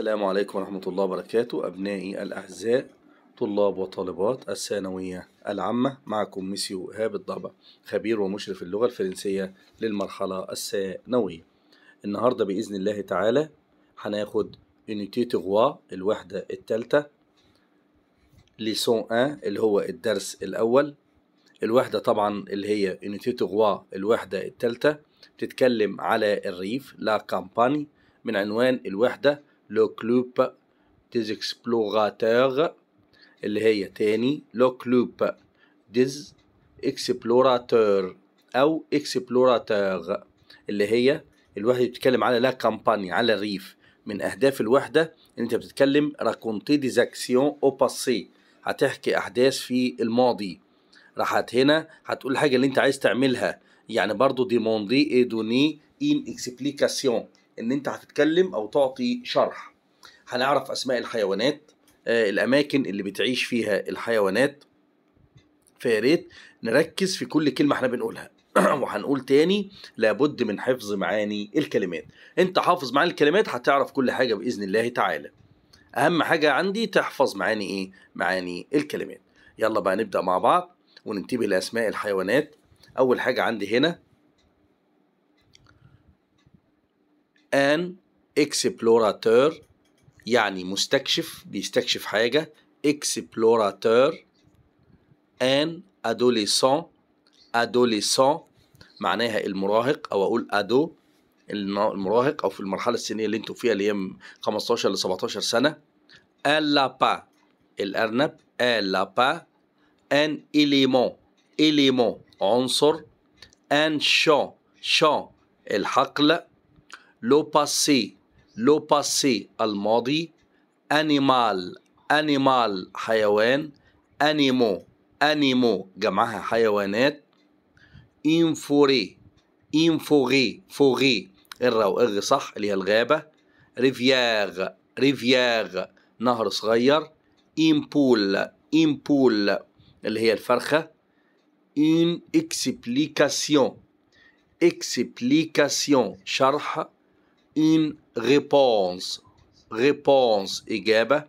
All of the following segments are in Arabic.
السلام عليكم ورحمة الله وبركاته أبنائي الأعزاء طلاب وطالبات الثانوية العامة معكم ميسيو هاب الضبع خبير ومشرف اللغة الفرنسية للمرحلة الثانوية النهاردة بإذن الله تعالى هناخد Unité تغوا الوحدة الثالثة ليسون 1 اللي هو الدرس الأول الوحدة طبعا اللي هي Unité تغوا الوحدة الثالثة بتتكلم على الريف لا كامباني من عنوان الوحدة لو كلوب ديز اكسبلوراتور اللي هي تاني لو كلوب ديز اكسبلوراتور او اكسبلوراتور اللي هي الوحده بتتكلم على لا كامباني على الريف من اهداف الوحده ان انت بتتكلم راكونتي دي زاكسيون او باسي هتحكي احداث في الماضي راحت هنا هتقول الحاجه اللي انت عايز تعملها يعني برضو ديموندي اي دوني ان اكسبليكاسيون ان انت هتتكلم او تعطي شرح هنعرف اسماء الحيوانات آه، الاماكن اللي بتعيش فيها الحيوانات فيا ريت نركز في كل كلمه احنا بنقولها وهنقول تاني لابد من حفظ معاني الكلمات انت حافظ معاني الكلمات هتعرف كل حاجه باذن الله تعالى اهم حاجه عندي تحفظ معاني ايه معاني الكلمات يلا بقى نبدا مع بعض وننتبه لاسماء الحيوانات اول حاجه عندي هنا ان اكسبلوراتور يعني مستكشف بيستكشف حاجة اكسبلوراتور ان ادوليسون ادوليسون معناها المراهق او اقول ادو المراهق او في المرحله السنيه اللي انتوا فيها اللي هي 15 ل 17 سنه لابا الارنب لابا ان اليمون اليمون عنصر ان شان شان الحقل لو باسي لو باسي الماضي انيمال انيمال حيوان انيمو انيمو جمعها حيوانات انفوري انفوغي فوغي الرا واغ صح اللي هي الغابه ريفياغ ريفياغ نهر صغير امبول امبول اللي هي الفرخه ان اكسبليكاسيون اكسبليكاسيون شرح إن ريبونس ريبونس إجابة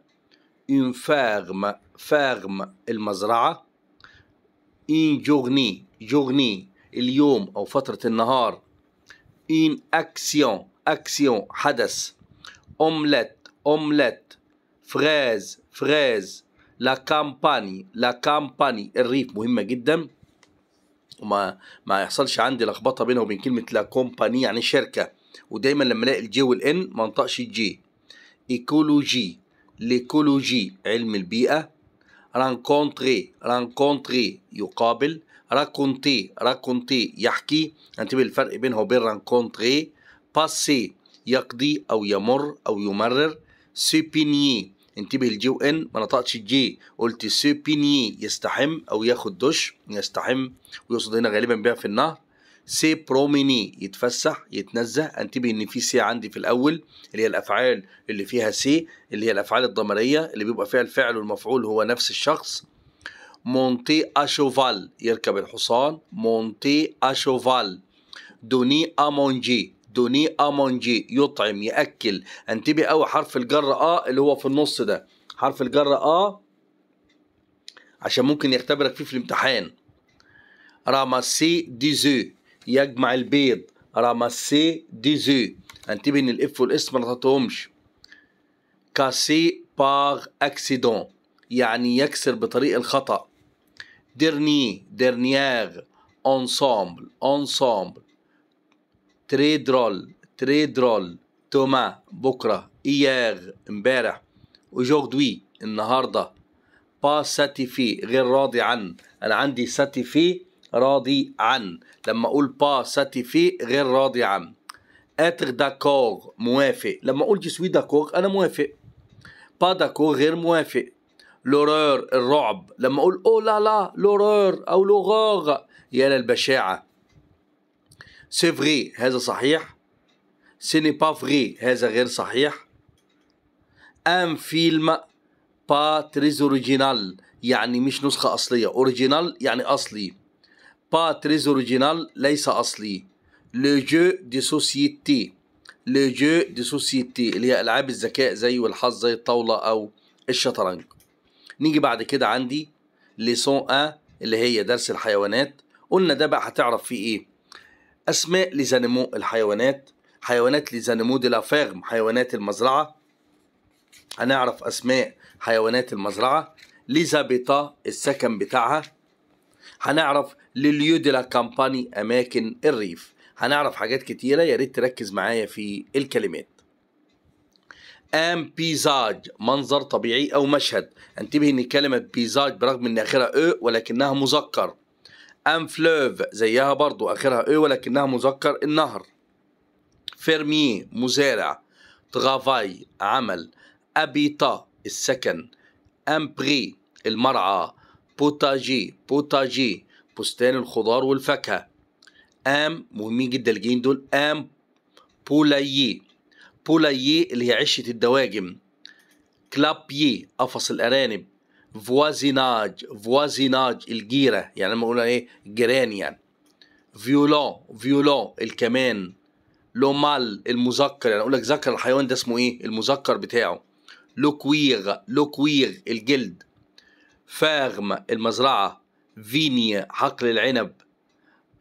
إن فارم فارم المزرعة إن جوغني جوغني اليوم أو فترة النهار إن أكسيون أكسيون حدث omelette omelette فغاز فغاز لا كامباني لا كامباني الريف مهمة جدا وما ما يحصلش عندي لخبطة بينها وبين كلمة لا كومباني يعني شركة ودايما لما الاقي الجي والان ما انطقش الجي ايكولوجي ليكولوجي علم البيئه رانكونتري رانكونتري يقابل راكونتي راكونتي يحكي انتبه الفرق بينها وبين رانكونتري باسي يقضي او يمر او يمرر سيبيني انتبه الجي وان ما نطقتش الجي قلت سيبيني يستحم او ياخد دش يستحم ويقصد هنا غالبا بيع في النهر سي بروميني يتفسح يتنزه انتبه ان في سي عندي في الاول اللي هي الافعال اللي فيها سي اللي هي الافعال الضمريه اللي بيبقى فيها الفعل والمفعول هو نفس الشخص مونتي اشوفال يركب الحصان مونتي اشوفال دوني امونجي دوني امونجي يطعم ياكل انتبه قوي حرف الجر اه اللي هو في النص ده حرف الجر اه عشان ممكن يختبرك فيه في الامتحان راماسي ديزو يجمع البيض دي زو انتبه ان الاف والاس ما نطقتهمش كاسي باغ اكسيدون يعني يكسر بطريق الخطأ ديرني ديرنياغ انصامبل انصامبل تريدرول تريدرول توما بكرة إياغ امبارح اوجوردوي النهاردة با ساتيفي غير راضي عن أنا عندي ساتيفي راضي عن لما اقول با ساتيفي غير راضي عن اتر داكور موافق لما اقول جسوي داكور انا موافق با داكور غير موافق لورور الرعب لما اقول او oh لا لا لورور او لوغور يا للبشاعه سي فري هذا صحيح سيني با فري هذا غير صحيح ان فيلم با تريز اوريجينال يعني مش نسخة أصلية أوريجينال يعني أصلي با تريز اوريجينال ليس أصلي لو جو دي سوسيتي لو جو دي سوسيتي اللي هي ألعاب الذكاء زي والحظ زي الطاولة أو الشطرنج نيجي بعد كده عندي ليسون أ اللي هي درس الحيوانات قلنا ده بقى هتعرف فيه إيه أسماء لزانمو الحيوانات حيوانات لزانمو دي لا فيرم حيوانات المزرعة هنعرف أسماء حيوانات المزرعة ليزابيتا السكن بتاعها هنعرف لليودلا كامباني أماكن الريف هنعرف حاجات كتيرة يا ريت تركز معايا في الكلمات ام بيزاج منظر طبيعي او مشهد انتبه ان كلمه بيزاج برغم ان اخرها او ولكنها مذكر ام فلوف زيها برضو اخرها او ولكنها مذكر النهر فيرمي مزارع ترافاي عمل ابيتا السكن امبري المرعى بوتاجي بوتاجي بستان الخضار والفاكهة آم مهمين جدا الجين دول آم بولايي بولايي اللي هي عشة الدواجن كلابيي قفص الأرانب فوازيناج فوازيناج الجيرة يعني لما أقولها إيه جيران يعني فيولون فيولون الكمان لومال المذكر يعني أقول لك ذكر الحيوان ده اسمه إيه المذكر بتاعه لوكويغ لوكويغ الجلد فاغم المزرعة فينيا حقل العنب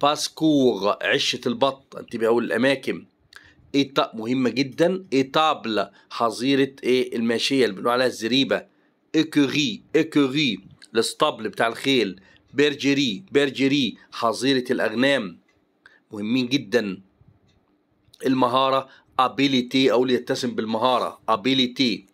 باسكوغ عشة البط انتبهوا أول الأماكن إيطاء مهمة جدا إيطابل حظيرة إيه الماشية اللي بنقول عليها الزريبة ايكوغي ايكوغي الاسطبل بتاع الخيل بيرجري بيرجري حظيرة الأغنام مهمين جدا المهارة ابيليتي أو ليتسم بالمهارة ابيليتي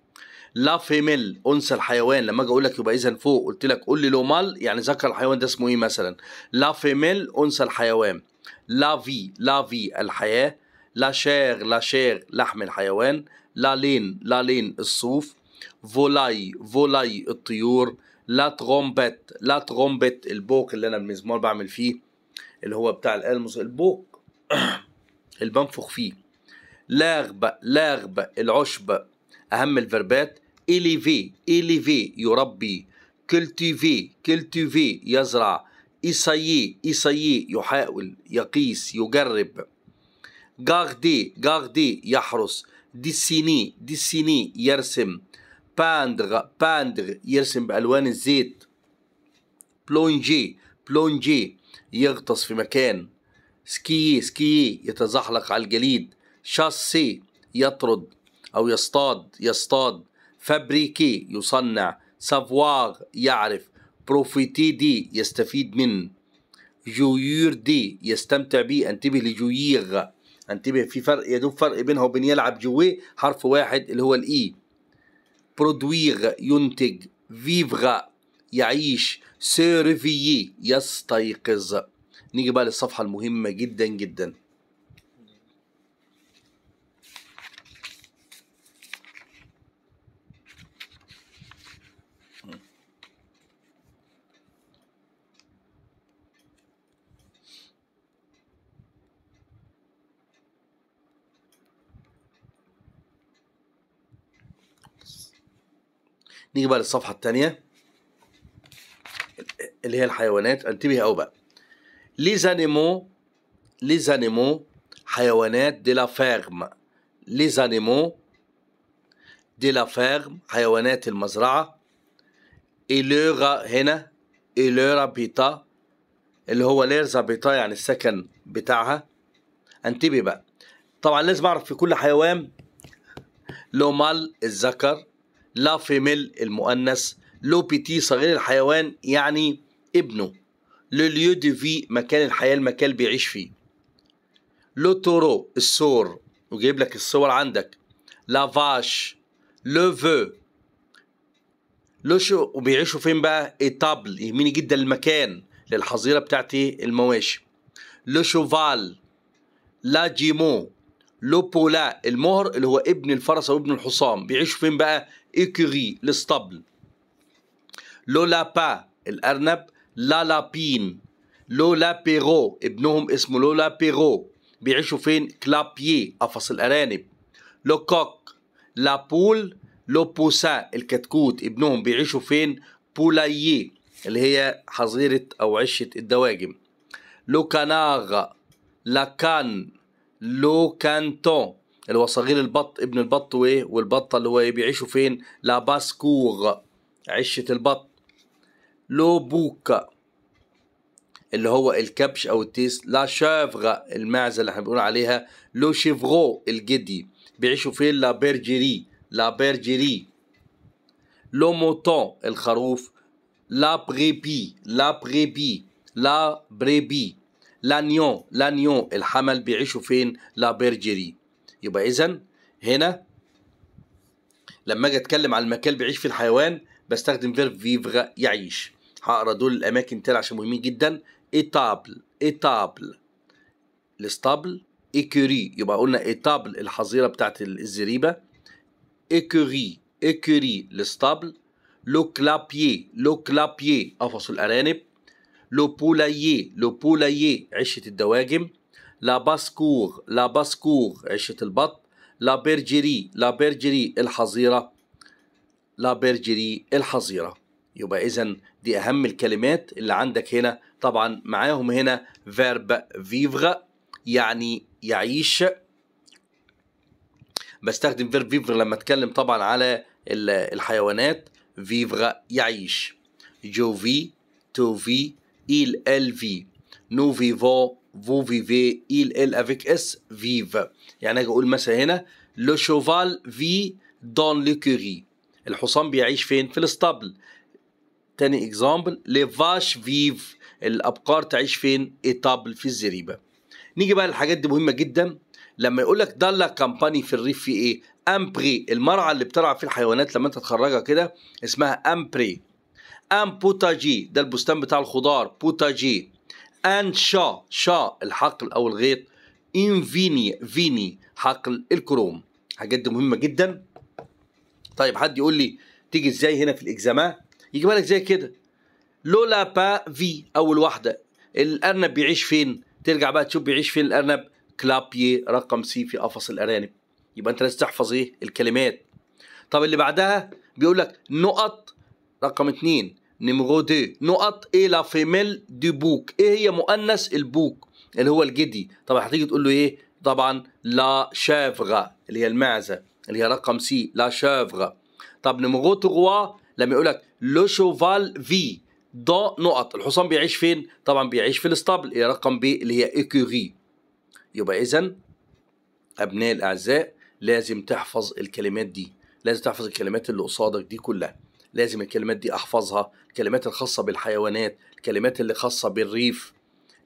لا فيميل انثى الحيوان لما اجي اقول لك يبقى اذا فوق قلت لك قول لي لو مال يعني ذكر الحيوان ده اسمه ايه مثلا لا فيميل انثى الحيوان لا في لا في الحياه لا شير لا شير لحم الحيوان لا لين لا لين الصوف فولاي فولاي الطيور لا ترومبت لا ترومبت البوك اللي انا المزمار بعمل فيه اللي هو بتاع الآلة البوك اللي بنفخ فيه لاغب لاغب العشب أهم الفربات إليفي إليفي يربي كلتيفي كلتيفي يزرع إيسايي إيسايي يحاول يقيس يجرب غاغدي غاغدي يحرس ديسيني ديسيني يرسم باندغ باندغ يرسم بألوان الزيت بلونجي بلونجي يغطس في مكان سكي سكي يتزحلق على الجليد شاسي يطرد أو يصطاد يصطاد فابريكي يصنع سافواغ يعرف بروفيتي دي يستفيد من جوير دي يستمتع به انتبه لجويغ انتبه في فرق يدوب فرق بينها وبين يلعب جوي حرف واحد اللي هو الاي برودويغ ينتج فيفغ يعيش سيرفيي يستيقظ نيجي بقى للصفحة المهمة جدا جدا نيجي بقى للصفحه الثانيه اللي هي الحيوانات انتبه قوي بقى ليزانيمو ليزانيمو حيوانات دي لا فيرم ليزانيمو دي لا فيرم حيوانات المزرعه إلورا هنا إلورا بيتا اللي هو ليرزا بيتا يعني السكن بتاعها انتبه بقى طبعا لازم اعرف في كل حيوان لو مال الذكر لا فيميل المؤنث لو بيتي صغير الحيوان يعني ابنه لوليو دي في مكان الحياة المكان بيعيش فيه لو تورو السور وجايب لك الصور عندك لا فاش لو فو لو شو وبيعيشوا فين بقى ايتابل يهمني جدا المكان للحظيرة بتاعتي المواشي لو شوفال لا جيمو لو بولا المهر اللي هو ابن الفرس او ابن الحصان بيعيشوا فين بقى إيكوري الاسطبل لابا الأرنب لا لابين لو لابيرو ابنهم اسمه لو لابيرو بيعيشوا فين كلابيي قفص الأرانب لوكوك لابول بوسا الكتكوت ابنهم بيعيشوا فين بولايي اللي هي حظيرة أو عشة الدواجم لوكاناغ لاكان لوكانتون اللي هو صغير البط ابن البط وايه والبطه اللي هو بيعيشوا فين لاباسكوغ عشه البط لو بوكا اللي هو الكبش او التيس لا شافغ المعزه اللي احنا بنقول عليها لو شيفغو الجدي بيعيشوا فين لا بيرجيري لا بيرجيري لو موتون الخروف لا بريبي لا بريبي لا بريبي لانيون لانيون الحمل بيعيشوا فين لا بيرجيري يبقى اذا هنا لما اجي اتكلم عن المكان اللي بيعيش فيه الحيوان بستخدم فيرب فيفغ يعيش هقرا دول الاماكن تاني عشان مهمين جدا ايتابل ايتابل الاستابل ايكوري يبقى قلنا ايتابل الحظيره بتاعت الزريبه ايكوري ايكوري الاستابل لو كلابي لو كلابي قفص الارانب لو بولايي لو بولايي عشه الدواجم لا باسكور لا باسكور عشة البط لا بيرجيري لا بيرجيري الحظيرة لا بيرجيري الحظيرة يبقى إذا دي أهم الكلمات اللي عندك هنا طبعا معاهم هنا فيرب فيفغ يعني يعيش بستخدم فيرب فيفغ لما اتكلم طبعا على الحيوانات فيفغ يعيش جوفي توفي إيل في نو فيفو فو فيفي إيل إل أفيك إس فيف يعني أجي أقول مثلا هنا لو شوفال في دون لوكوري الحصان بيعيش فين؟ في الاسطبل تاني اكزامبل لي فاش فيف الابقار تعيش فين؟ إيطابل في الزريبه نيجي بقى للحاجات دي مهمه جدا لما يقول لك دالا كامباني في الريف في ايه؟ امبري المرعى اللي بترعى فيه الحيوانات لما انت تخرجها كده اسمها امبري ام بوتاجي ده البستان بتاع الخضار بوتاجي ان شا شا الحقل او الغيط ان فيني فيني حقل الكروم حاجات دي مهمه جدا طيب حد يقول لي تيجي ازاي هنا في الاكزاما يجيبها لك زي كده لولا با في اول واحده الارنب بيعيش فين ترجع بقى تشوف بيعيش فين الارنب كلابي رقم سي في قفص الارانب يبقى انت لازم تحفظ ايه الكلمات طب اللي بعدها بيقول لك نقط رقم اتنين نمرو دو نقط اي لا فيميل دي بوك ايه هي مؤنث البوك اللي هو الجدي طبعا هتيجي تقول له ايه طبعا لا شافغا اللي هي المعزه اللي هي رقم سي لا شافغا طب نمرو تروا لما يقول لك لو شوفال في دو نقط الحصان بيعيش فين طبعا بيعيش في الاسطبل اللي رقم بي اللي هي ايكوري يبقى اذا ابنائي الاعزاء لازم تحفظ الكلمات دي لازم تحفظ الكلمات اللي قصادك دي كلها لازم الكلمات دي احفظها الكلمات الخاصه بالحيوانات الكلمات اللي خاصه بالريف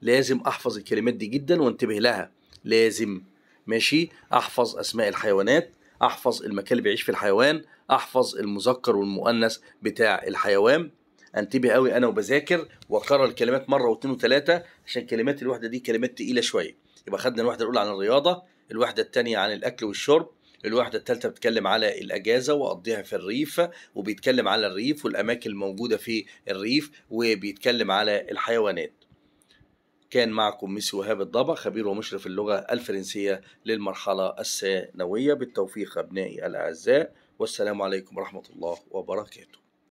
لازم احفظ الكلمات دي جدا وانتبه لها لازم ماشي احفظ اسماء الحيوانات احفظ المكان اللي بيعيش في الحيوان احفظ المذكر والمؤنث بتاع الحيوان انتبه قوي انا وبذاكر واكرر الكلمات مره واثنين وثلاثه عشان كلمات الوحده دي كلمات تقيله شويه يبقى خدنا الوحده الاولى عن الرياضه الوحده الثانيه عن الاكل والشرب الوحده الثالثه بتتكلم على الاجازه واقضيها في الريف وبيتكلم على الريف والاماكن الموجوده في الريف وبيتكلم على الحيوانات كان معكم ميسي وهاب الضبع خبير ومشرف اللغة الفرنسية للمرحلة الثانوية بالتوفيق أبنائي الأعزاء والسلام عليكم ورحمة الله وبركاته